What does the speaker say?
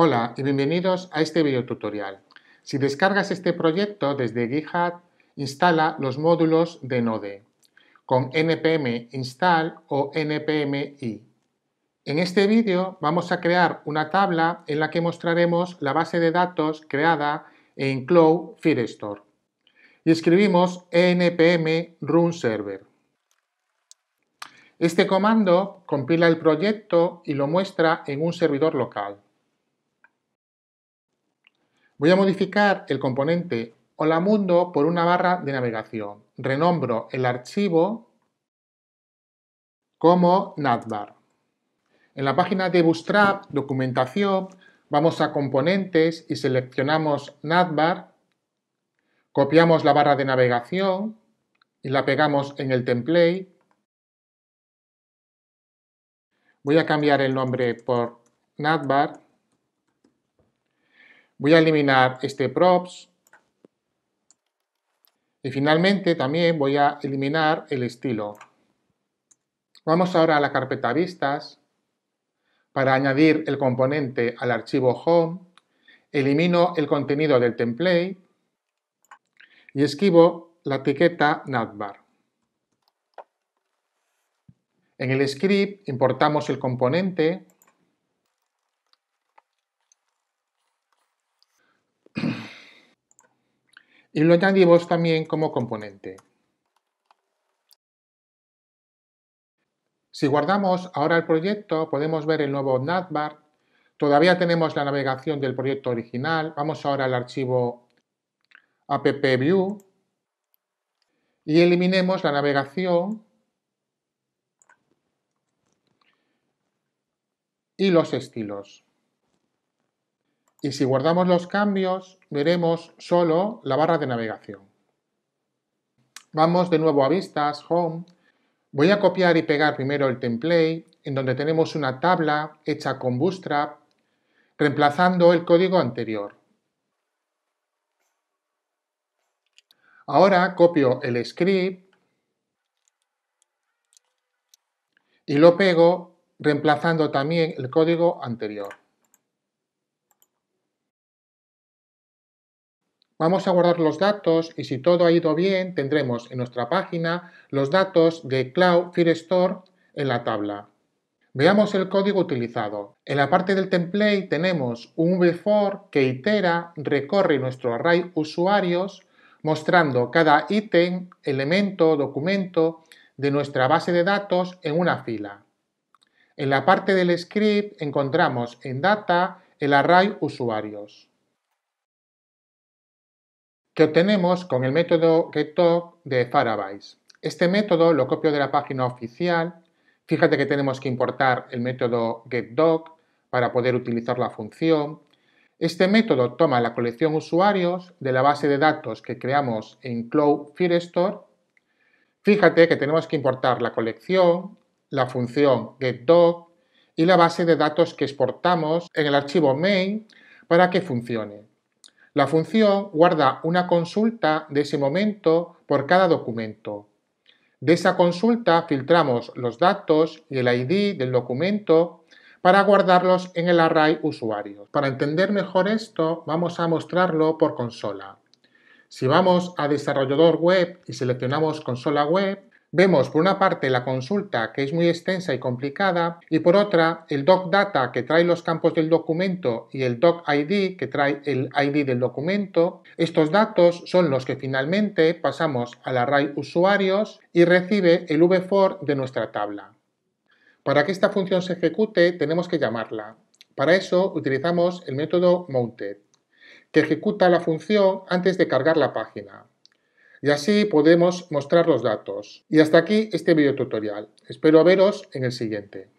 Hola y bienvenidos a este video tutorial. Si descargas este proyecto desde GitHub, instala los módulos de Node con npm install o npm i. En este vídeo vamos a crear una tabla en la que mostraremos la base de datos creada en Cloud Firestore y escribimos npm run server. Este comando compila el proyecto y lo muestra en un servidor local. Voy a modificar el componente Hola Mundo por una barra de navegación. Renombro el archivo como navbar. En la página de Bootstrap, documentación, vamos a componentes y seleccionamos navbar, copiamos la barra de navegación y la pegamos en el template. Voy a cambiar el nombre por navbar Voy a eliminar este props. Y finalmente también voy a eliminar el estilo. Vamos ahora a la carpeta vistas. Para añadir el componente al archivo home, elimino el contenido del template y esquivo la etiqueta navbar. En el script importamos el componente y lo añadimos también como componente. Si guardamos ahora el proyecto, podemos ver el nuevo navbar. Todavía tenemos la navegación del proyecto original. Vamos ahora al archivo app-view y eliminemos la navegación y los estilos y si guardamos los cambios veremos solo la barra de navegación. Vamos de nuevo a vistas, home, voy a copiar y pegar primero el template en donde tenemos una tabla hecha con Bootstrap reemplazando el código anterior. Ahora copio el script y lo pego reemplazando también el código anterior. Vamos a guardar los datos y si todo ha ido bien, tendremos en nuestra página los datos de Cloud Firestore en la tabla. Veamos el código utilizado. En la parte del template tenemos un before que itera, recorre nuestro array usuarios, mostrando cada ítem, elemento, documento de nuestra base de datos en una fila. En la parte del script encontramos en data el array usuarios que obtenemos con el método getDoc de Firebase. Este método lo copio de la página oficial. Fíjate que tenemos que importar el método getDoc para poder utilizar la función. Este método toma la colección usuarios de la base de datos que creamos en Cloud Firestore. Fíjate que tenemos que importar la colección, la función getDoc y la base de datos que exportamos en el archivo main para que funcione. La función guarda una consulta de ese momento por cada documento. De esa consulta filtramos los datos y el ID del documento para guardarlos en el array usuarios. Para entender mejor esto, vamos a mostrarlo por consola. Si vamos a desarrollador web y seleccionamos consola web, Vemos por una parte la consulta que es muy extensa y complicada y por otra el doc data que trae los campos del documento y el doc ID que trae el ID del documento. Estos datos son los que finalmente pasamos al array usuarios y recibe el u4 de nuestra tabla. Para que esta función se ejecute tenemos que llamarla. Para eso utilizamos el método mounted que ejecuta la función antes de cargar la página y así podemos mostrar los datos. Y hasta aquí este video tutorial. Espero veros en el siguiente.